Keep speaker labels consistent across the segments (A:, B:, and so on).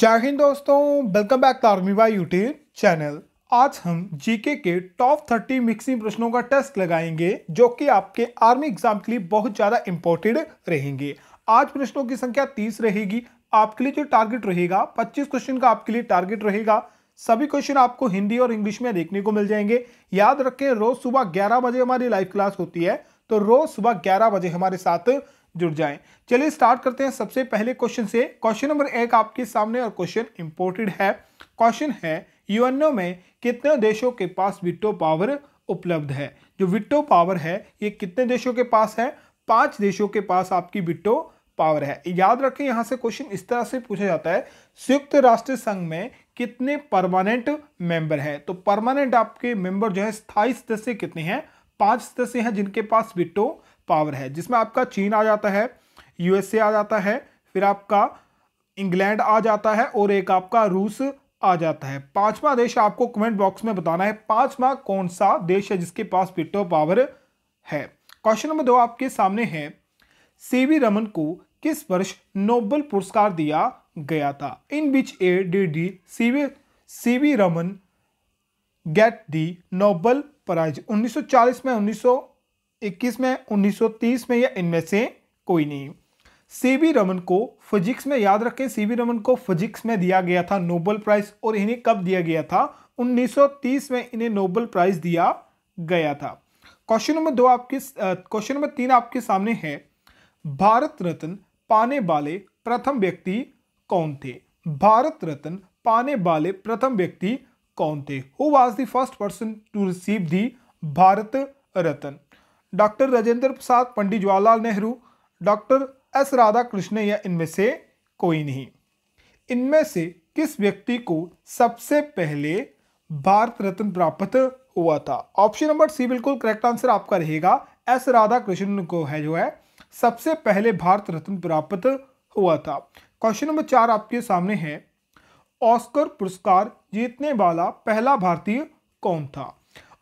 A: जय हिंद दोस्तों welcome back by YouTube channel आज हम जीके के टॉप थर्टी मिक्सिंग प्रश्नों का टेस्ट लगाएंगे जो कि आपके आर्मी एग्जाम के लिए बहुत ज़्यादा इंपॉर्टेंट रहेंगे आज प्रश्नों की संख्या तीस रहेगी आपके लिए जो टारगेट रहेगा पच्चीस क्वेश्चन का आपके लिए टारगेट रहेगा सभी क्वेश्चन आपको हिंदी और इंग्लिश में देखने को मिल जाएंगे याद रखें रोज़ सुबह ग्यारह बजे हमारी लाइव क्लास होती है तो रोज़ सुबह ग्यारह बजे हमारे साथ जुड़ जाए चलिए स्टार्ट करते हैं सबसे पहले क्वेश्चन से क्वेश्चन नंबर एक आपके सामने और क्वेश्चन इंपोर्टेड है क्वेश्चन है यूएनओ में कितने देशों के पास विट्टो पावर उपलब्ध है जो विट्टो पावर है ये कितने देशों के पास है पांच देशों के पास आपकी विट्टो पावर है याद रखें यहां से क्वेश्चन इस तरह से पूछा जाता है संयुक्त राष्ट्र संघ में कितने परमानेंट मेंबर हैं तो परमानेंट आपके मेंबर जो है स्थायी सदस्य कितने हैं पांच सदस्य हैं जिनके पास विट्टो पावर है जिसमें आपका चीन आ जाता है यूएसए आ जाता है फिर आपका इंग्लैंड आ जाता है और एक आपका रूस आ जाता है पांचवा देश आपको कमेंट बॉक्स में बताना है पांचवा कौन सा देश है जिसके पास वीटो पावर है क्वेश्चन नंबर दो आपके सामने है सीवी रमन को किस वर्ष नोबल पुरस्कार दिया गया था in which A D D CV CV Raman get the Nobel prize 1940 में इक्कीस में 1930 में या इनमें से कोई नहीं सी वी रमन को फिजिक्स में याद रखें सी वी रमन को फिजिक्स में दिया गया था नोबल प्राइज और इन्हें कब दिया गया था 1930 में इन्हें नोबल प्राइज दिया गया था क्वेश्चन नंबर दो आपके क्वेश्चन नंबर तीन आपके सामने है भारत रत्न पाने वाले प्रथम व्यक्ति कौन थे भारत रत्न पाने वाले प्रथम व्यक्ति कौन थे who was the first person to receive the Bharat Ratna doctor Rajendra Prasad Pandit Jawaharlal Nehru doctor S Radha Krishna या इनमें से कोई नहीं इनमें से किस व्यक्ति को सबसे पहले भारत रत्न प्राप्त हुआ था ऑप्शन नंबर सी बिल्कुल करेक्ट आंसर आपका रहेगा एस राधा कृष्ण को है जो है सबसे पहले भारत रत्न प्राप्त हुआ था क्वेश्चन नंबर चार आपके सामने है ऑस्कर पुरस्कार जीतने वाला पहला भारतीय कौन था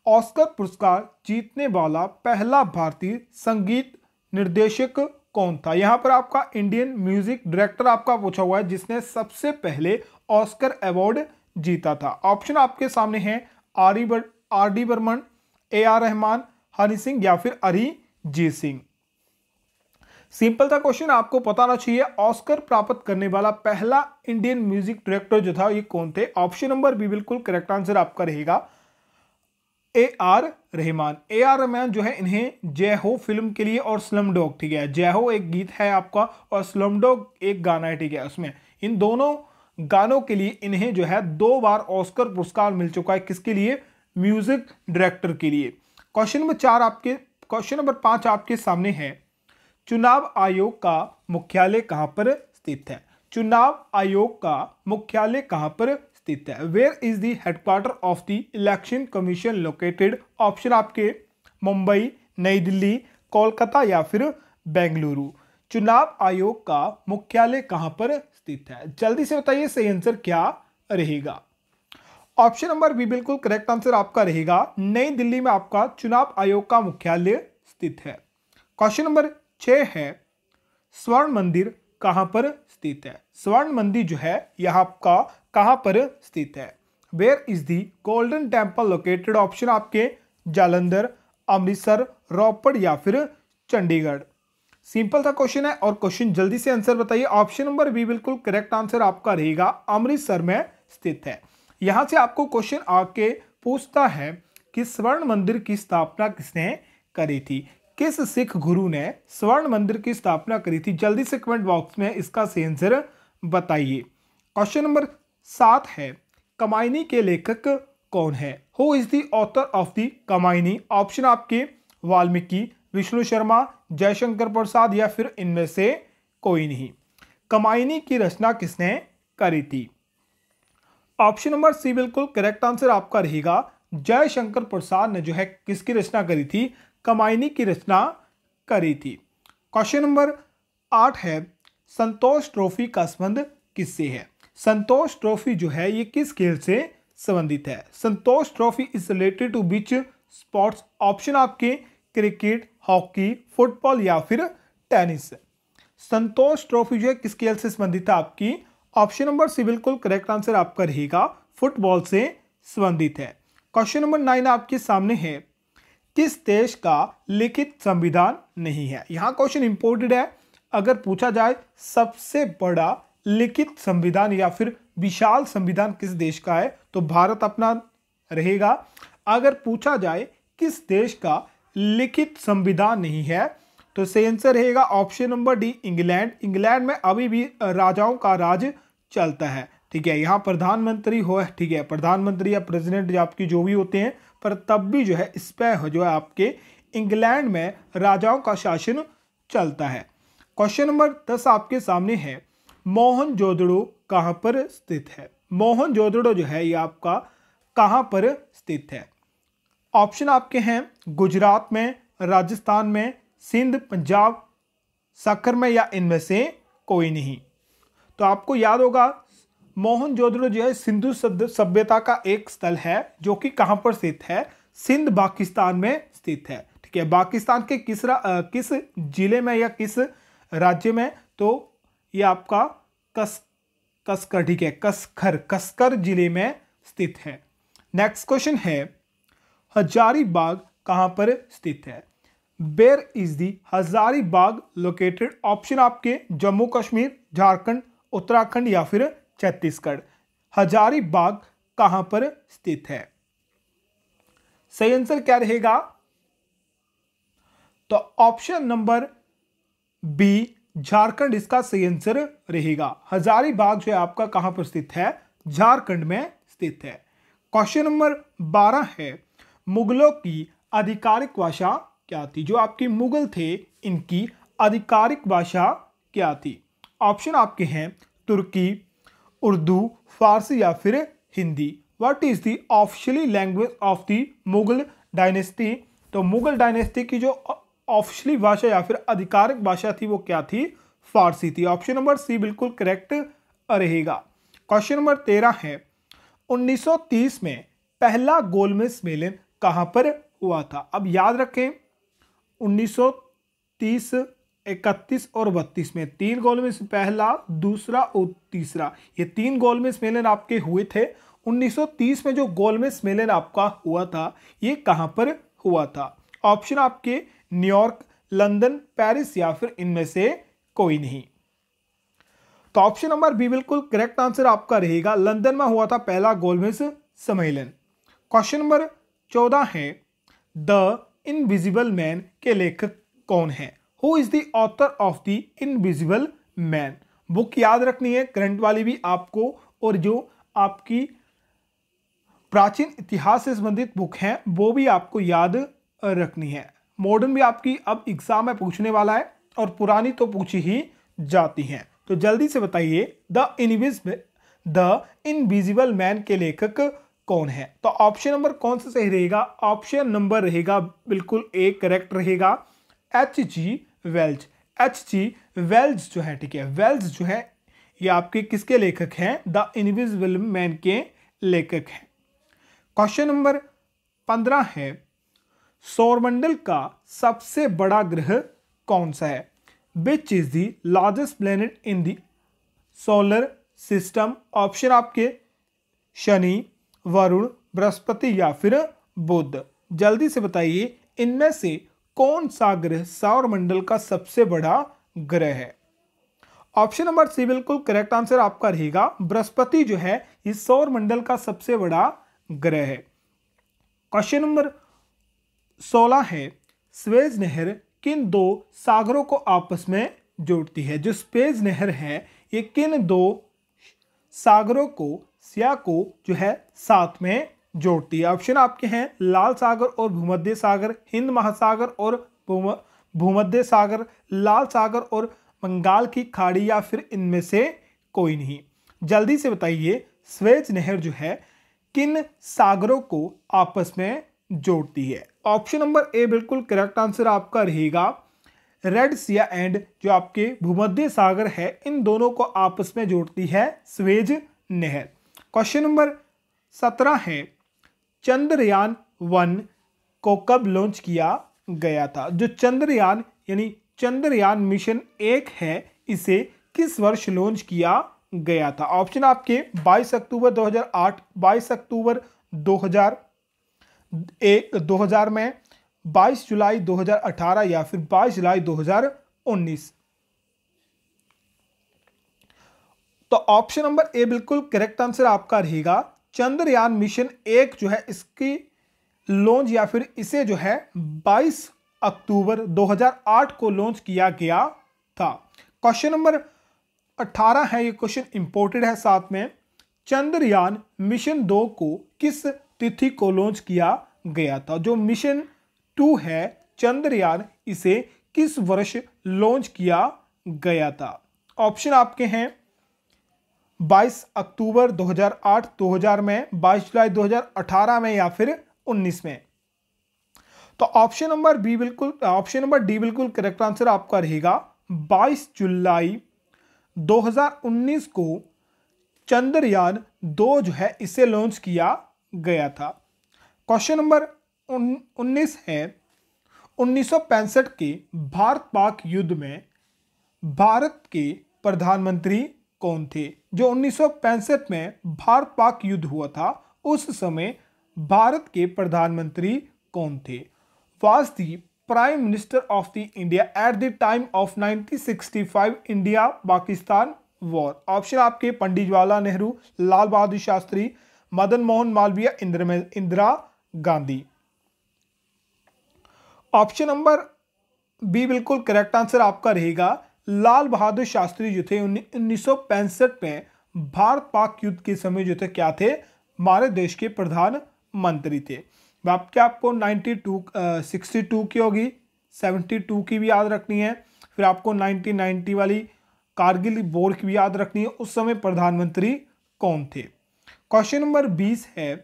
A: ऑस्कर पुरस्कार जीतने वाला पहला भारतीय संगीत निर्देशक कौन था यहाँ पर आपका इंडियन म्यूजिक डायरेक्टर आपका पूछा हुआ है जिसने सबसे पहले ऑस्कर अवार्ड जीता था ऑप्शन आपके सामने हैं बर, R D Burman A R Rahman Hari Singh या फिर अरिजीत सिंह सिंपल था क्वेश्चन आपको पता ना चाहिए ऑस्कर प्राप्त करने वाला पहला इंडियन म्यूजिक डायरेक्टर जो था ये कौन थे ऑप्शन नंबर बी बिल्कुल करेक्ट आंसर आपका रहेगा A R Rahman A R Rahman जो है इन्हें जय हो फिल्म के लिए और स्लम डॉग ठीक है जय हो एक गीत है आपका और स्लम डॉग एक गाना है ठीक है उसमें इन दोनों गानों के लिए इन्हें जो है दो बार ऑस्कर पुरस्कार मिल चुका है किसके लिए म्यूजिक डायरेक्टर के लिए क्वेश्चन नंबर चार आपके क्वेश्चन नंबर पाँच आपके सामने है चुनाव आयोग का मुख्यालय कहाँ पर स्थित है चुनाव आयोग का मुख्यालय कहाँ पर स्थित है where is the headquarter of the election commission located option आपके मुंबई नई दिल्ली कोलकाता या फिर बेंगलुरु चुनाव आयोग का मुख्यालय कहां पर स्थित है जल्दी से बताइए सही आंसर क्या रहेगा ऑप्शन नंबर बी बिल्कुल करेक्ट आंसर आपका रहेगा नई दिल्ली में आपका चुनाव आयोग का मुख्यालय स्थित है क्वेश्चन नंबर छ है स्वर्ण मंदिर कहाँ पर स्थित है स्वर्ण मंदिर जो है यह आपका कहाँ पर स्थित है where is the golden temple located option आपके जालंधर अमृतसर रोपड़ या फिर चंडीगढ़ सिंपल सा क्वेश्चन है और क्वेश्चन जल्दी से आंसर बताइए ऑप्शन नंबर बी बिल्कुल करेक्ट आंसर आपका रहेगा अमृतसर में स्थित है यहाँ से आपको क्वेश्चन आके पूछता है कि स्वर्ण मंदिर की स्थापना किसने करी थी किस सिख गुरु ने स्वर्ण मंदिर की स्थापना करी थी जल्दी से कमेंट बॉक्स में इसका सही आंसर बताइए क्वेश्चन नंबर सात है कमाइनी के लेखक कौन है who is the author of the Kamayani option आपके वाल्मीकि विष्णु शर्मा जयशंकर प्रसाद या फिर इनमें से कोई नहीं कमाइनी की रचना किसने करी थी ऑप्शन नंबर सी बिल्कुल करेक्ट आंसर आपका रहेगा जयशंकर प्रसाद ने जो है किसकी रचना करी थी कमाईनी की रचना करी थी क्वेश्चन नंबर आठ है संतोष ट्रॉफी का संबंध किससे है संतोष ट्रॉफी जो है ये किस खेल से संबंधित है Santosh trophy is related to which sports option आपके क्रिकेट हॉकी फुटबॉल या फिर टेनिस संतोष ट्रॉफी जो है किस खेल से संबंधित है आपकी ऑप्शन नंबर सी बिल्कुल करेक्ट आंसर आपका रहेगा फुटबॉल से संबंधित है क्वेश्चन नंबर नाइन आपके सामने है किस देश का लिखित संविधान नहीं है यहाँ क्वेश्चन इंपोर्टेड है अगर पूछा जाए सबसे बड़ा लिखित संविधान या फिर विशाल संविधान किस देश का है तो भारत अपना रहेगा अगर पूछा जाए किस देश का लिखित संविधान नहीं है तो सही आंसर रहेगा option number D England England में अभी भी राजाओं का राज चलता है ठीक है यहाँ प्रधानमंत्री हो ठीक है प्रधानमंत्री या प्रेसिडेंट आपकी जो भी होते हैं पर तब भी जो है इस पर जो है आपके इंग्लैंड में राजाओं का शासन चलता है क्वेश्चन नंबर दस आपके सामने है मोहन जोदड़ो कहाँ पर स्थित है मोहन जोदड़ो जो है ये आपका कहाँ पर स्थित है ऑप्शन आपके हैं गुजरात में राजस्थान में सिंध पंजाब सखर में या इनमें से कोई नहीं तो आपको याद होगा मोहन जोदड़ो जो है सिंधु सभ्यता का एक स्थल है जो कि कहाँ पर स्थित है सिंध पाकिस्तान में स्थित है ठीक है पाकिस्तान के किस रा, किस जिले में या किस राज्य में तो ये आपका कस कसकर ठीक है कसखर कसकर जिले में स्थित है नेक्स्ट क्वेश्चन है हजारी बाग कहाँ पर स्थित है where is the Hazaribagh Bagh located option आपके जम्मू कश्मीर झारखंड उत्तराखंड या फिर छत्तीसगढ़ हजारीबाग कहां पर स्थित है सही आंसर क्या रहेगा तो ऑप्शन नंबर बी झारखंड इसका सही आंसर रहेगा हजारीबाग जो है आपका कहां पर स्थित है झारखंड में स्थित है क्वेश्चन नंबर बारह है मुगलों की आधिकारिक भाषा क्या थी जो आपके मुगल थे इनकी आधिकारिक भाषा क्या थी ऑप्शन आपके हैं तुर्की उर्दू फारसी या फिर Hindi what is the officially language of the Mughal dynasty तो मुगल डायनेस्टी की जो ऑफिशियली भाषा या फिर आधिकारिक भाषा थी वो क्या थी फारसी थी ऑप्शन नंबर सी बिल्कुल करेक्ट रहेगा क्वेश्चन नंबर तेरह है 1930 में पहला गोलमेज सम्मेलन कहाँ पर हुआ था अब याद रखें 1930 इकतीस और बत्तीस में तीन गोल में से पहला दूसरा और तीसरा ये तीन गोल में स्मेलन आपके हुए थे 1930 में जो गोल में स्मेलन आपका हुआ था ये कहाँ पर हुआ था ऑप्शन आपके न्यूयॉर्क लंदन पेरिस या फिर इनमें से कोई नहीं तो ऑप्शन नंबर बी बिल्कुल करेक्ट आंसर आपका रहेगा लंदन में हुआ था पहला गोलमेज सम्मेलन क्वेश्चन नंबर चौदह है द इनविजिबल मैन के लेखक कौन है who is the author of the invisible man book याद रखनी है करंट वाली भी आपको और जो आपकी प्राचीन इतिहास से संबंधित बुक हैं वो भी आपको याद रखनी है मॉडर्न भी आपकी अब एग्जाम में पूछने वाला है और पुरानी तो पूछी ही जाती हैं तो जल्दी से बताइए the invis the invisible man के लेखक कौन है तो ऑप्शन नंबर कौन सा सही रहेगा ऑप्शन नंबर रहेगा बिल्कुल ए करेक्ट रहेगा H G Wells H G Wells जो है ठीक है वेल्ज जो है ये आपके किसके लेखक हैं द इनविजिबल मैन के लेखक हैं क्वेश्चन नंबर पंद्रह है सौरमंडल का सबसे बड़ा ग्रह कौन सा है which is the largest planet in the solar system option आपके शनि वरुण बृहस्पति या फिर बुध जल्दी से बताइए इनमें से कौन सा ग्रह सौर मंडल का सबसे बड़ा ग्रह है ऑप्शन नंबर सी बिल्कुल करेक्ट आंसर आपका रहेगा बृहस्पति जो है ये सौर मंडल का सबसे बड़ा ग्रह है क्वेश्चन नंबर सोलह है स्वेज नहर किन दो सागरों को आपस में जोड़ती है जो स्पेज नहर है ये किन दो सागरों को सिया को जो है साथ में जोड़ती है ऑप्शन आपके हैं लाल सागर और भूमध्य सागर हिंद महासागर और भूमध्य सागर लाल सागर और बंगाल की खाड़ी या फिर इनमें से कोई नहीं जल्दी से बताइए स्वेज नहर जो है किन सागरों को आपस में जोड़ती है ऑप्शन नंबर ए बिल्कुल करेक्ट आंसर आपका रहेगा रेड सिया एंड जो आपके भूमध्य सागर है इन दोनों को आपस में जोड़ती है स्वेज नहर क्वेश्चन नंबर सत्रह है चंद्रयान वन को कब लॉन्च किया गया था जो चंद्रयान यानी चंद्रयान मिशन एक है इसे किस वर्ष लॉन्च किया गया था ऑप्शन आपके 22 अक्टूबर 2008 22 अक्टूबर 2000 एक 2000 में 22 जुलाई 2018 या फिर 22 जुलाई 2019 तो ऑप्शन नंबर ए बिल्कुल करेक्ट आंसर आपका रहेगा चंद्रयान मिशन एक जो है इसकी लॉन्च या फिर इसे जो है 22 अक्टूबर 2008 को लॉन्च किया गया था क्वेश्चन नंबर 18 है ये क्वेश्चन इंपोर्टेड है साथ में चंद्रयान मिशन दो को किस तिथि को लॉन्च किया गया था जो मिशन टू है चंद्रयान इसे किस वर्ष लॉन्च किया गया था ऑप्शन आपके हैं 22 अक्टूबर 2008, 2000 में 22 जुलाई 2018 में या फिर 19 में तो ऑप्शन नंबर बी बिल्कुल ऑप्शन नंबर डी बिल्कुल करेक्ट आंसर आपका रहेगा 22 जुलाई 2019 को चंद्रयान दो जो है इसे लॉन्च किया गया था क्वेश्चन नंबर उन्नीस है उन्नीस के भारत पाक युद्ध में भारत के प्रधानमंत्री कौन थे जो उन्नीस में भारत पाक युद्ध हुआ था उस समय भारत के प्रधानमंत्री कौन थे was the prime minister of the India at the time of 1965 India Pakistan war option आपके Pandit Jawaharlal Nehru Lal Bahadur Shastri Madan Mohan Malviya Indira Gandhi option number B बिल्कुल करेक्ट आंसर आपका रहेगा लाल बहादुर शास्त्री जो थे उन्नीस में भारत पाक युद्ध के समय जो थे क्या थे हमारे देश के प्रधानमंत्री थे थे क्या आपको 92 62 की होगी 72 की भी याद रखनी है फिर आपको 1990 वाली कारगिल बोर की भी याद रखनी है उस समय प्रधानमंत्री कौन थे क्वेश्चन नंबर 20 है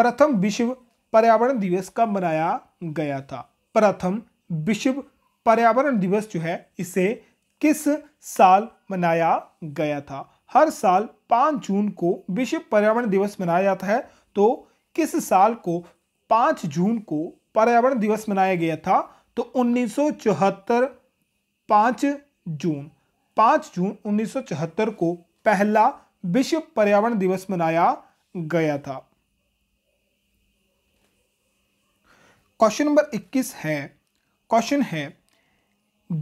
A: प्रथम विश्व पर्यावरण दिवस कब मनाया गया था प्रथम विश्व पर्यावरण दिवस जो है इसे किस साल मनाया गया था हर साल पाँच जून को विश्व पर्यावरण दिवस मनाया जाता है तो किस साल को पाँच जून को पर्यावरण दिवस मनाया गया था तो उन्नीस सौ चौहत्तर पाँच जून पाँच जून उन्नीस सौ चौहत्तर को पहला विश्व पर्यावरण दिवस मनाया गया था क्वेश्चन नंबर 21 है क्वेश्चन है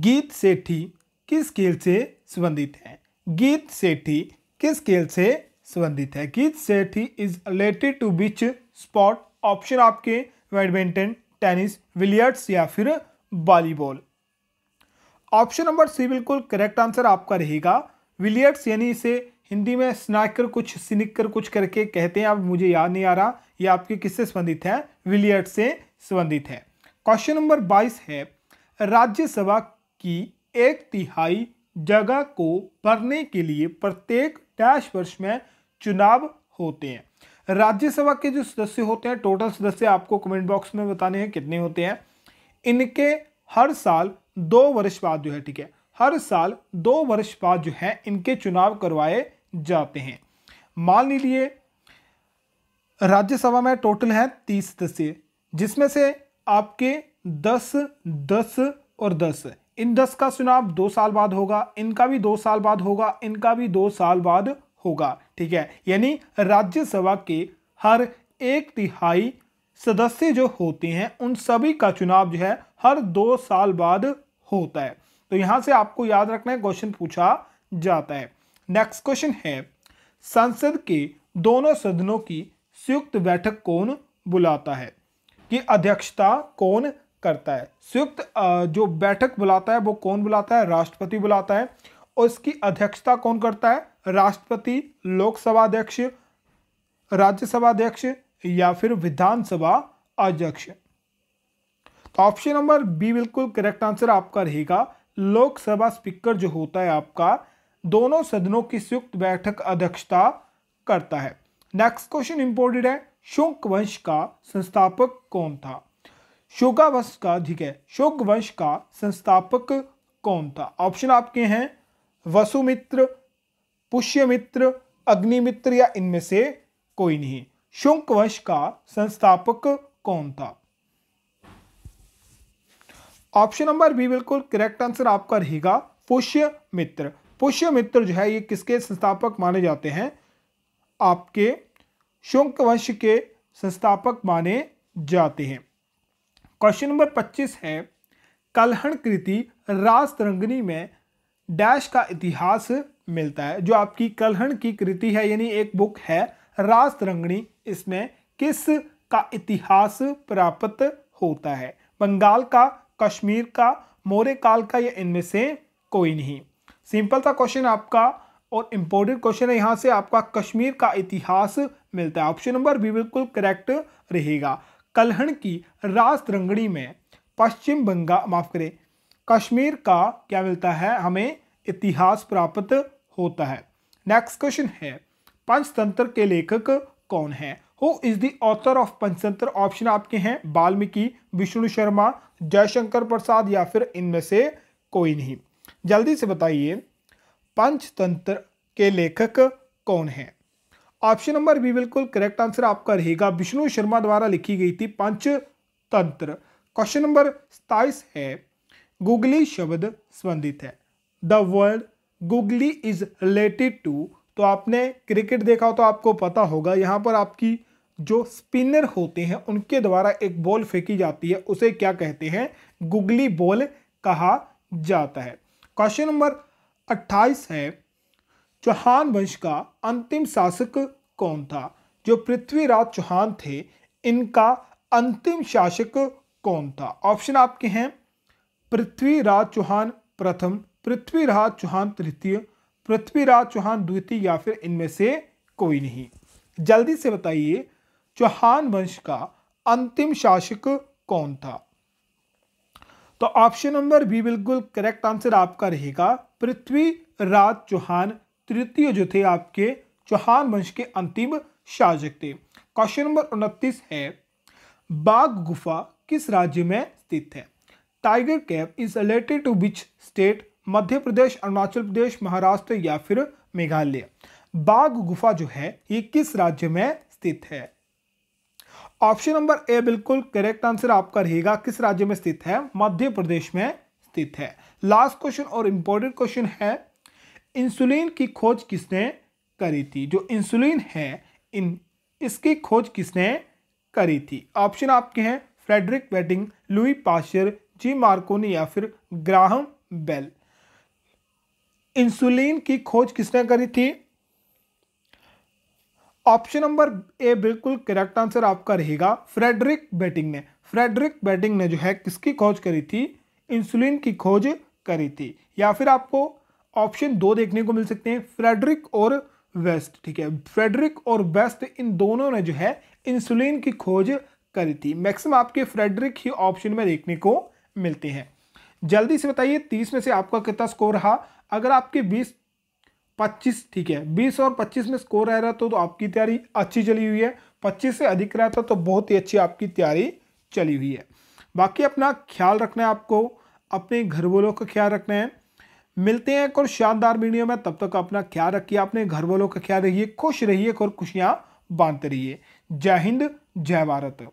A: गीत सेठी किस खेल से संबंधित है गीत सेठी किस खेल से संबंधित है Geet Sethi is related to which sport option आपके बैडमिंटन टेनिस विलियर्ड्स या फिर वॉलीबॉल ऑप्शन नंबर सी बिल्कुल करेक्ट आंसर आपका रहेगा विलियर्ड्स यानी इसे हिंदी में स्नाकर कुछ सिनिकर कुछ करके कहते हैं अब मुझे याद नहीं आ रहा ये आपके किससे संबंधित है विलियर्ड से संबंधित है क्वेश्चन नंबर बाईस है राज्यसभा की एक तिहाई जगह को भरने के लिए प्रत्येक डैश वर्ष में चुनाव होते हैं राज्यसभा के जो सदस्य होते हैं टोटल सदस्य आपको कमेंट बॉक्स में बताने हैं कितने होते हैं इनके हर साल दो वर्ष बाद जो है ठीक है हर साल दो वर्ष बाद जो है इनके चुनाव करवाए जाते हैं मान लीजिए राज्यसभा में टोटल है तीस सदस्य जिसमें से आपके दस दस और दस इन दस का चुनाव दो साल बाद होगा इनका भी दो साल बाद होगा इनका भी दो साल बाद होगा ठीक है यानी राज्यसभा के हर एक तिहाई सदस्य जो होते हैं उन सभी का चुनाव जो है हर दो साल बाद होता है तो यहां से आपको याद रखना है क्वेश्चन पूछा जाता है नेक्स्ट क्वेश्चन है संसद के दोनों सदनों की संयुक्त बैठक कौन बुलाता है कि अध्यक्षता कौन करता है संयुक्त जो बैठक बुलाता है वो कौन बुलाता है राष्ट्रपति बुलाता है और इसकी अध्यक्षता कौन करता है राष्ट्रपति लोकसभा अध्यक्ष राज्यसभा अध्यक्ष या फिर विधानसभा अध्यक्ष तो ऑप्शन नंबर बी बिल्कुल करेक्ट आंसर आपका रहेगा लोकसभा स्पीकर जो होता है आपका दोनों सदनों की संयुक्त बैठक अध्यक्षता करता है नेक्स्ट क्वेश्चन इंपोर्टेंट है शुंक वंश का संस्थापक कौन था वंश का ठीक है शोक वंश का संस्थापक कौन था ऑप्शन आपके हैं वसुमित्र पुष्यमित्र अग्निमित्र या इनमें से कोई नहीं शुक वंश का संस्थापक कौन था ऑप्शन नंबर बी बिल्कुल करेक्ट आंसर आपका रहेगा पुष्यमित्र पुष्यमित्र जो है ये किसके संस्थापक माने जाते हैं आपके शुंक वंश के संस्थापक माने जाते हैं क्वेश्चन नंबर पच्चीस है कलहण कृति रास तरंगनी में डैश का इतिहास मिलता है जो आपकी कलहण की कृति है यानी एक बुक है रास तरंगनी इसमें किस का इतिहास प्राप्त होता है बंगाल का कश्मीर का मौर्य काल का या इनमें से कोई नहीं सिंपल सा क्वेश्चन आपका और इम्पोर्टेंट क्वेश्चन है यहाँ से आपका कश्मीर का इतिहास मिलता है ऑप्शन नंबर भी बिल्कुल करेक्ट रहेगा कलहन की रास रंगड़ी में पश्चिम बंगाल माफ करें कश्मीर का क्या मिलता है हमें इतिहास प्राप्त होता है नेक्स्ट क्वेश्चन है पंचतंत्र के लेखक कौन है who is the author of Panchatantra option आपके हैं वाल्मीकि विष्णु शर्मा जयशंकर प्रसाद या फिर इनमें से कोई नहीं जल्दी से बताइए पंचतंत्र के लेखक कौन है ऑप्शन नंबर बी बिल्कुल करेक्ट आंसर आपका रहेगा विष्णु शर्मा द्वारा लिखी गई थी पंच तंत्र क्वेश्चन नंबर सताइस है गूगली शब्द संबंधित है the world googly is related to तो आपने क्रिकेट देखा हो तो आपको पता होगा यहाँ पर आपकी जो स्पिनर होते हैं उनके द्वारा एक बॉल फेंकी जाती है उसे क्या कहते हैं गुगली बॉल कहा जाता है क्वेश्चन नंबर अट्ठाईस है चौहान वंश का अंतिम शासक कौन था जो पृथ्वीराज चौहान थे इनका अंतिम शासक कौन था ऑप्शन आपके हैं पृथ्वीराज चौहान प्रथम पृथ्वीराज चौहान तृतीय पृथ्वीराज चौहान द्वितीय या फिर इनमें से कोई नहीं जल्दी से बताइए चौहान वंश का अंतिम शासक कौन था तो ऑप्शन नंबर बी बिल्कुल करेक्ट आंसर आपका रहेगा पृथ्वीराज चौहान तृतीय जो थे आपके चौहान वंश के अंतिम शासक थे क्वेश्चन नंबर उनतीस है बाघ गुफा किस राज्य में स्थित है tiger cap is related to which state Madhya Pradesh Arunachal Pradesh Maharashtra या फिर मेघालय बाघ गुफा जो है ये किस राज्य में स्थित है ऑप्शन नंबर ए बिल्कुल करेक्ट आंसर आपका रहेगा किस राज्य में स्थित है मध्य प्रदेश में स्थित है लास्ट क्वेश्चन और इंपॉर्टेंट क्वेश्चन है इंसुलिन की खोज किसने करी थी जो इंसुलिन है इन इसकी खोज किसने करी थी ऑप्शन आपके हैं Frederick Banting Louis Pasteur G Marconi या फिर ग्राहम बेल इंसुलिन की खोज किसने करी थी ऑप्शन नंबर ए बिल्कुल करेक्ट आंसर आपका रहेगा फ्रेडरिक बेटिंग ने फ्रेडरिक बेटिंग ने जो है किसकी खोज करी थी इंसुलिन की खोज करी थी या फिर आपको ऑप्शन दो देखने को मिल सकते हैं फ्रेडरिक और वेस्ट ठीक है फ्रेडरिक और वेस्ट इन दोनों ने जो है इंसुलिन की खोज करी थी मैक्सिमम आपके फ्रेडरिक ही ऑप्शन में देखने को मिलते हैं जल्दी से बताइए तीस में से आपका कितना स्कोर रहा अगर आपके बीस पच्चीस ठीक है बीस और पच्चीस में स्कोर रह रहा तो, तो आपकी तैयारी अच्छी चली हुई है पच्चीस से अधिक रहता तो बहुत ही अच्छी आपकी तैयारी चली हुई है बाकी अपना ख्याल रखना है आपको अपने घर वालों का ख्याल रखना है मिलते हैं एक और शानदार वीडियो में तब तक अपना ख्याल रखिए अपने घर वालों का ख्याल रखिए खुश रहिए और खुशियाँ बांटते रहिए जय हिंद जय भारत